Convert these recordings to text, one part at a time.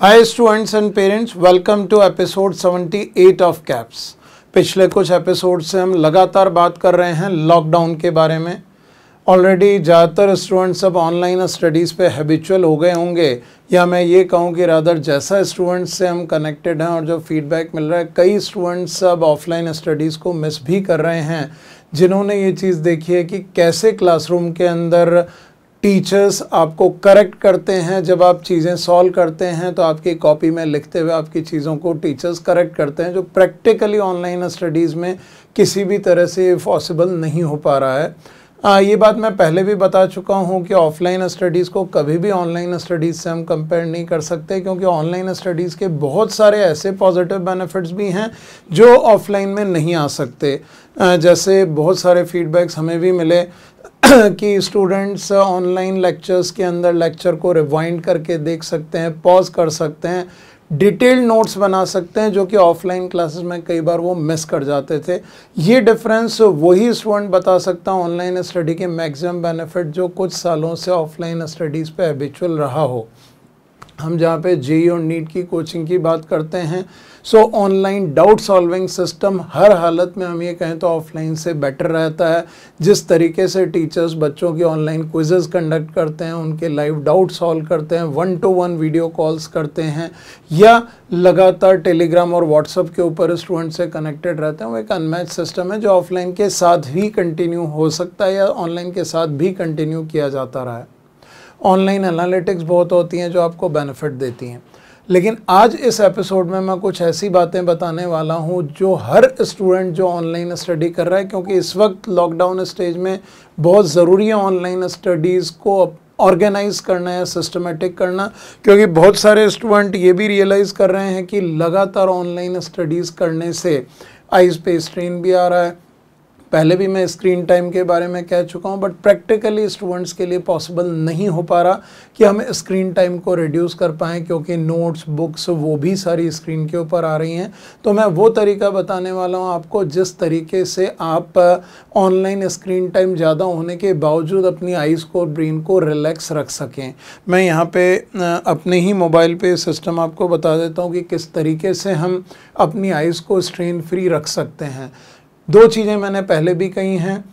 hi students and parents welcome to episode 78 of caps पिछले कुछ episode से हम लगातार बात कर रहे हैं लॉकडाउन के बारे में ऑलरेडी ज़्यादातर स्टूडेंट्स अब ऑनलाइन स्टडीज़ पे हैबिचुअल हो गए होंगे या मैं ये कहूँ कि रादर जैसा स्टूडेंट्स से हम कनेक्टेड हैं और जो फीडबैक मिल रहा है कई स्टूडेंट्स अब ऑफलाइन स्टडीज़ को मिस भी कर रहे हैं जिन्होंने ये चीज़ देखी है कि कैसे क्लासरूम के अंदर टीचर्स आपको करेक्ट करते हैं जब आप चीज़ें सॉल्व करते हैं तो आपकी कॉपी में लिखते हुए आपकी चीज़ों को टीचर्स करेक्ट करते हैं जो प्रैक्टिकली ऑनलाइन स्टडीज़ में किसी भी तरह से पॉसिबल नहीं हो पा रहा है आ, ये बात मैं पहले भी बता चुका हूँ कि ऑफलाइन स्टडीज़ को कभी भी ऑनलाइन स्टडीज़ से हम कंपेयर नहीं कर सकते क्योंकि ऑनलाइन स्टडीज़ के बहुत सारे ऐसे पॉजिटिव बेनिफिट्स भी हैं जो ऑफलाइन में नहीं आ सकते आ, जैसे बहुत सारे फीडबैक्स हमें भी मिले कि स्टूडेंट्स ऑनलाइन लेक्चर्स के अंदर लेक्चर को रिवाइंड करके देख सकते हैं पॉज कर सकते हैं डिटेल नोट्स बना सकते हैं जो कि ऑफलाइन क्लासेस में कई बार वो मिस कर जाते थे ये डिफरेंस वही स्टूडेंट बता सकता है ऑनलाइन स्टडी के मैक्सिमम बेनिफिट जो कुछ सालों से ऑफलाइन स्टडीज़ पे हैबिचुअल रहा हो हम जहाँ पे जे और नीट की कोचिंग की बात करते हैं so online doubt solving system हर हालत में हम ये कहें तो ऑफलाइन से बेटर रहता है जिस तरीके से टीचर्स बच्चों की ऑनलाइन क्विजेज कंडक्ट करते हैं उनके लाइव डाउट सॉल्व करते हैं one to one video calls करते हैं या लगातार टेलीग्राम और व्हाट्सअप के ऊपर स्टूडेंट से कनेक्टेड रहते हैं वो एक अनमैच सिस्टम है जो ऑफलाइन के साथ ही कंटिन्यू हो सकता है या ऑनलाइन के साथ भी कंटिन्यू किया जाता रहा है ऑनलाइन एनालिटिक्स बहुत होती हैं जो आपको बेनिफिट देती हैं लेकिन आज इस एपिसोड में मैं कुछ ऐसी बातें बताने वाला हूं जो हर स्टूडेंट जो ऑनलाइन स्टडी कर रहा है क्योंकि इस वक्त लॉकडाउन स्टेज में बहुत ज़रूरी है ऑनलाइन स्टडीज़ को ऑर्गेनाइज करना है सिस्टमेटिक करना क्योंकि बहुत सारे स्टूडेंट ये भी रियलाइज़ कर रहे हैं कि लगातार ऑनलाइन स्टडीज़ करने से आइज पे स्ट्रेन भी आ रहा है पहले भी मैं स्क्रीन टाइम के बारे में कह चुका हूँ बट प्रैक्टिकली स्टूडेंट्स के लिए पॉसिबल नहीं हो पा रहा कि हम स्क्रीन टाइम को रिड्यूस कर पाएँ क्योंकि नोट्स बुक्स वो भी सारी स्क्रीन के ऊपर आ रही हैं तो मैं वो तरीका बताने वाला हूँ आपको जिस तरीके से आप ऑनलाइन स्क्रीन टाइम ज़्यादा होने के बावजूद अपनी आइज़ को ब्रेन को रिलैक्स रख सकें मैं यहाँ पे अपने ही मोबाइल पर सिस्टम आपको बता देता हूँ कि किस तरीके से हम अपनी आइज़ को स्ट्रेन फ्री रख सकते हैं दो चीज़ें मैंने पहले भी कही हैं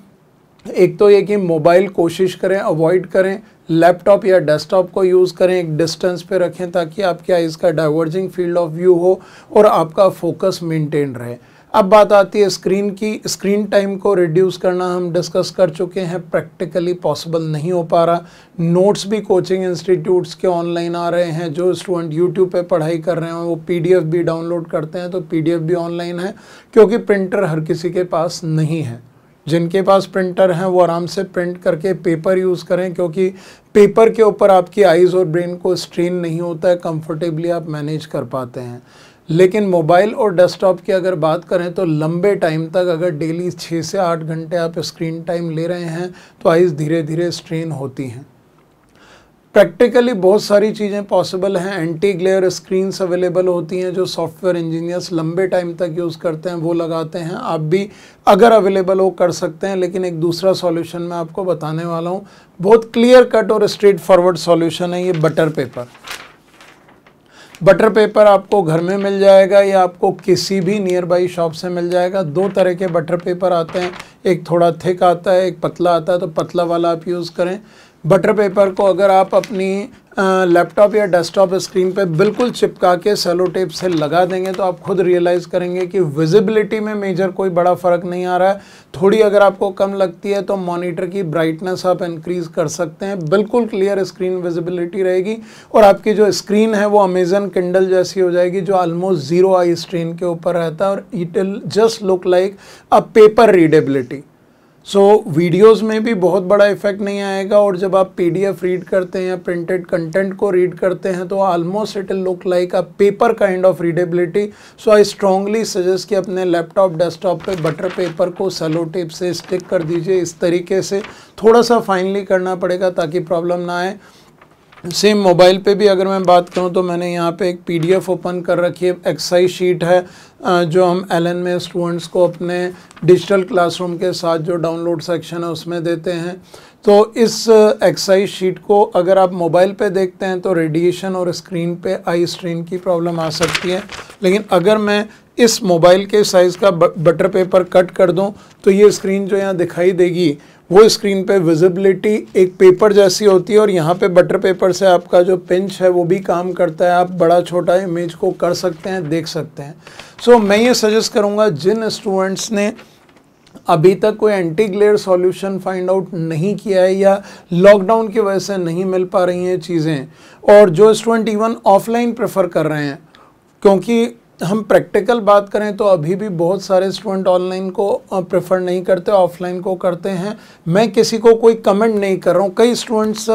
एक तो ये कि मोबाइल कोशिश करें अवॉइड करें लैपटॉप या डेस्कटॉप को यूज़ करें एक डिस्टेंस पे रखें ताकि आपके आइज़ का डाइवर्जिंग फील्ड ऑफ व्यू हो और आपका फोकस मेंटेन रहे अब बात आती है स्क्रीन की स्क्रीन टाइम को रिड्यूस करना हम डिस्कस कर चुके हैं प्रैक्टिकली पॉसिबल नहीं हो पा रहा नोट्स भी कोचिंग इंस्टीट्यूट्स के ऑनलाइन आ रहे हैं जो स्टूडेंट यूट्यूब पे पढ़ाई कर रहे हैं वो पीडीएफ भी डाउनलोड करते हैं तो पीडीएफ भी ऑनलाइन है क्योंकि प्रिंटर हर किसी के पास नहीं है जिनके पास प्रिंटर हैं वो आराम से प्रिंट करके पेपर यूज़ करें क्योंकि पेपर के ऊपर आपकी आइज़ और ब्रेन को स्ट्रेन नहीं होता है कंफर्टेबली आप मैनेज कर पाते हैं लेकिन मोबाइल और डेस्कटॉप की अगर बात करें तो लंबे टाइम तक अगर डेली छः से आठ घंटे आप स्क्रीन टाइम ले रहे हैं तो आइज़ धीरे धीरे स्ट्रेन होती हैं प्रैक्टिकली बहुत सारी चीज़ें पॉसिबल हैं एंटी ग्लेयर स्क्रीन्स अवेलेबल होती हैं जो सॉफ्टवेयर इंजीनियर्स लंबे टाइम तक यूज़ करते हैं वो लगाते हैं आप भी अगर अवेलेबल हो कर सकते हैं लेकिन एक दूसरा सॉल्यूशन मैं आपको बताने वाला हूँ बहुत क्लियर कट और स्ट्रेट फॉरवर्ड सॉल्यूशन है ये बटर पेपर बटर पेपर आपको घर में मिल जाएगा या आपको किसी भी नियर बाई शॉप से मिल जाएगा दो तरह के बटर पेपर आते हैं एक थोड़ा थिक आता है एक पतला आता है तो पतला वाला आप यूज़ करें बटर पेपर को अगर आप अपनी लैपटॉप या डेस्कटॉप स्क्रीन पे बिल्कुल चिपका के सेलो टेप से लगा देंगे तो आप खुद रियलाइज़ करेंगे कि विजिबिलिटी में मेजर कोई बड़ा फ़र्क नहीं आ रहा है थोड़ी अगर आपको कम लगती है तो मॉनिटर की ब्राइटनेस आप इंक्रीज़ कर सकते हैं बिल्कुल क्लियर स्क्रीन विजिबिलिटी रहेगी और आपकी जो स्क्रीन है वो अमेजन किंडल जैसी हो जाएगी जो ऑलमोस्ट ज़ीरो आई स्क्रीन के ऊपर रहता है और it will just look like a paper readability so so, videos में भी बहुत बड़ा इफेक्ट नहीं आएगा और जब आप पीडीएफ रीड करते हैं या प्रिंटेड कंटेंट को रीड करते हैं तो almost it will look like a paper kind of readability so I strongly suggest कि अपने लैपटॉप डेस्कटॉप पे बटर पेपर को सेलो टेप से स्टिक कर दीजिए इस तरीके से थोड़ा सा फाइनली करना पड़ेगा ताकि प्रॉब्लम ना आए सेम मोबाइल पे भी अगर मैं बात करूँ तो मैंने यहाँ पे एक पीडीएफ ओपन कर रखी है एक्साइज शीट है जो हम एलएन में स्टूडेंट्स को अपने डिजिटल क्लासरूम के साथ जो डाउनलोड सेक्शन है उसमें देते हैं तो इस एक्साइज शीट को अगर आप मोबाइल पे देखते हैं तो रेडिएशन और स्क्रीन पे आई स्ट्रेन की प्रॉब्लम आ सकती है लेकिन अगर मैं इस मोबाइल के साइज़ का बटर पेपर कट कर दूँ तो ये स्क्रीन जो यहाँ दिखाई देगी वो स्क्रीन पे विजिबिलिटी एक पेपर जैसी होती है और यहाँ पे बटर पेपर से आपका जो पिंच है वो भी काम करता है आप बड़ा छोटा इमेज को कर सकते हैं देख सकते हैं सो so, मैं ये सजेस्ट करूँगा जिन स्टूडेंट्स ने अभी तक कोई anti glare solution find out नहीं किया है या लॉकडाउन की वजह से नहीं मिल पा रही हैं चीज़ें और जो स्टूडेंट इवन ऑफलाइन प्रेफर कर रहे हैं क्योंकि हम प्रैक्टिकल बात करें तो अभी भी बहुत सारे स्टूडेंट ऑनलाइन को प्रेफर नहीं करते ऑफलाइन को करते हैं मैं किसी को कोई कमेंट नहीं कर रहा हूँ कई स्टूडेंट्स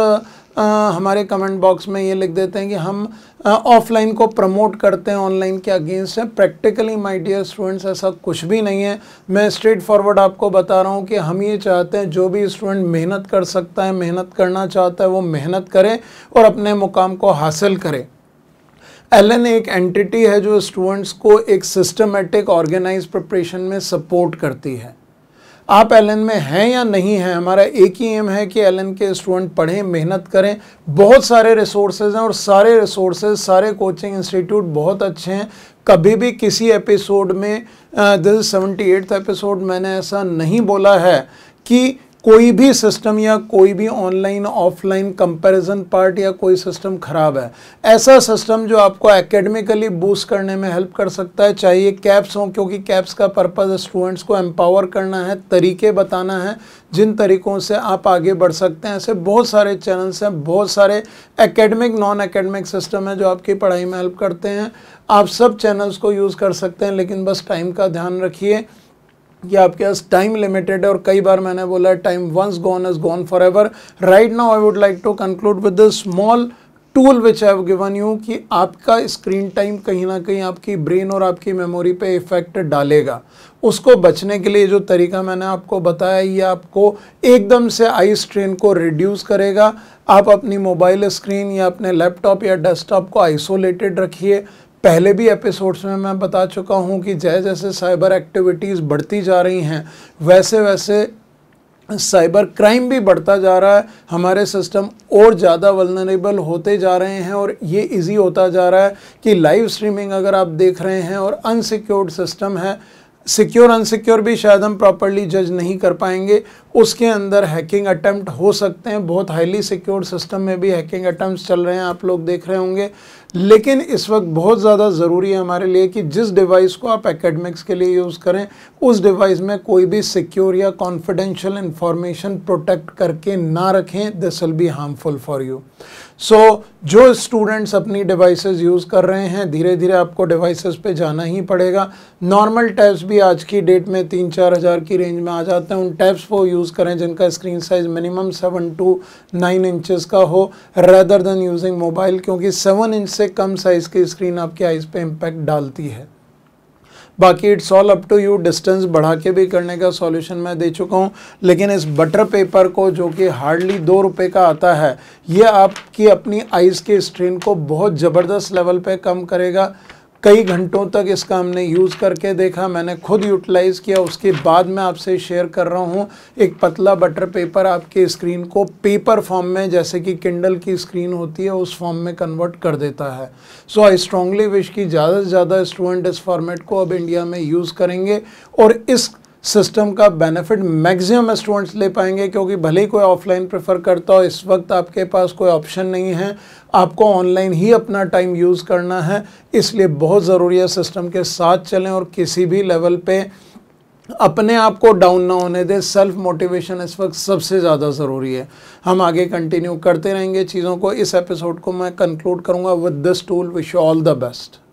हमारे कमेंट बॉक्स में ये लिख देते हैं कि हम ऑफलाइन को प्रमोट करते हैं ऑनलाइन के अगेंस्ट है प्रैक्टिकली माय डियर स्टूडेंट्स ऐसा कुछ भी नहीं है मैं स्ट्रेट फॉरवर्ड आपको बता रहा हूँ कि हम ये चाहते हैं जो भी स्टूडेंट मेहनत कर सकता है मेहनत करना चाहता है वो मेहनत करें और अपने मुकाम को हासिल करें एलन एक एंटिटी है जो स्टूडेंट्स को एक सिस्टमेटिक ऑर्गेनाइज प्रिपरेशन में सपोर्ट करती है आप एलन में हैं या नहीं हैं हमारा एक ही एम है कि एलन के स्टूडेंट पढ़ें मेहनत करें बहुत सारे रिसोर्सेज हैं और सारे रिसोर्सेज सारे कोचिंग इंस्टीट्यूट बहुत अच्छे हैं कभी भी किसी एपिसोड में दिस सेवेंटी एट्थ एपिसोड मैंने ऐसा नहीं बोला है कि कोई भी सिस्टम या कोई भी ऑनलाइन ऑफलाइन कंपैरिजन पार्ट या कोई सिस्टम ख़राब है ऐसा सिस्टम जो आपको एकेडमिकली बूस्ट करने में हेल्प कर सकता है चाहिए कैप्स हों क्योंकि कैप्स का पर्पज़ स्टूडेंट्स को एम्पावर करना है तरीके बताना है जिन तरीक़ों से आप आगे बढ़ सकते हैं ऐसे बहुत सारे चैनल्स हैं बहुत सारे एकेडमिक नॉन एकेडमिक सिस्टम हैं जो आपकी पढ़ाई में हेल्प करते हैं आप सब चैनल्स को यूज़ कर सकते हैं लेकिन बस टाइम का ध्यान रखिए कि आपके पास टाइम लिमिटेड है और कई बार मैंने बोला time once gone is gone forever right now I would like to conclude with the small tool which have given you कि आपका स्क्रीन टाइम कहीं ना कहीं आपकी ब्रेन और आपकी मेमोरी पे इफेक्ट डालेगा उसको बचने के लिए जो तरीका मैंने आपको बताया ये आपको एकदम से आई स्ट्रेन को रिड्यूस करेगा आप अपनी मोबाइल स्क्रीन या अपने लैपटॉप या डेस्कटॉप को आइसोलेटेड रखिए पहले भी एपिसोड्स में मैं बता चुका हूँ कि जैसे जैसे साइबर एक्टिविटीज़ बढ़ती जा रही हैं वैसे वैसे साइबर क्राइम भी बढ़ता जा रहा है हमारे सिस्टम और ज़्यादा वलनरेबल होते जा रहे हैं और ये इजी होता जा रहा है कि लाइव स्ट्रीमिंग अगर आप देख रहे हैं और अनसिक्योर्ड सिस्टम है सिक्योर अनसिक्योर भी शायद हम प्रॉपरली जज नहीं कर पाएंगे उसके अंदर हैकिंग अटैम्प्ट हो सकते हैं बहुत हाईली सिक्योर सिस्टम में भी हैकिंग अटैम्प्ट चल रहे हैं आप लोग देख रहे होंगे लेकिन इस वक्त बहुत ज़्यादा ज़रूरी है हमारे लिए कि जिस डिवाइस को आप एकेडमिक्स के लिए यूज़ करें उस डिवाइस में कोई भी सिक्योर या कॉन्फिडेंशियल इन्फॉर्मेशन प्रोटेक्ट करके ना रखें this will be harmful for you so so, जो स्टूडेंट्स अपनी डिवाइसेस यूज़ कर रहे हैं धीरे धीरे आपको डिवाइसेस पे जाना ही पड़ेगा नॉर्मल टैब्स भी आज की डेट में तीन चार हज़ार की रेंज में आ जाते हैं उन टैब्स को यूज़ करें जिनका screen size minimum seven to nine inches का हो रेदर देन यूजिंग मोबाइल क्योंकि सेवन इंच से कम साइज़ की स्क्रीन आपकी आइज़ पे इम्पैक्ट डालती है बाकी it's all up to you distance बढ़ा के भी करने का सॉल्यूशन मैं दे चुका हूँ लेकिन इस बटर पेपर को जो कि हार्डली दो रुपये का आता है ये आपकी अपनी आइज़ के स्ट्रेन को बहुत ज़बरदस्त लेवल पर कम करेगा कई घंटों तक इसका हमने यूज़ करके देखा मैंने खुद यूटिलाइज़ किया उसके बाद मैं आपसे शेयर कर रहा हूँ एक पतला बटर पेपर आपके स्क्रीन को पेपर फॉर्म में जैसे कि किंडल की स्क्रीन होती है उस फॉर्म में कन्वर्ट कर देता है सो आई स्ट्रांगली विश कि ज़्यादा से ज़्यादा स्टूडेंट इस फॉर्मेट को अब इंडिया में यूज़ करेंगे और इस सिस्टम का बेनिफिट मैक्सिमम स्टूडेंट्स ले पाएंगे क्योंकि भले ही कोई ऑफलाइन प्रेफर करता हो इस वक्त आपके पास कोई ऑप्शन नहीं है आपको ऑनलाइन ही अपना टाइम यूज़ करना है इसलिए बहुत ज़रूरी है सिस्टम के साथ चलें और किसी भी लेवल पे अपने आप को डाउन ना होने दें सेल्फ मोटिवेशन इस वक्त सबसे ज़्यादा ज़रूरी है हम आगे कंटिन्यू करते रहेंगे चीज़ों को इस एपिसोड को मैं कंक्लूड करूँगा with this tool wish all the best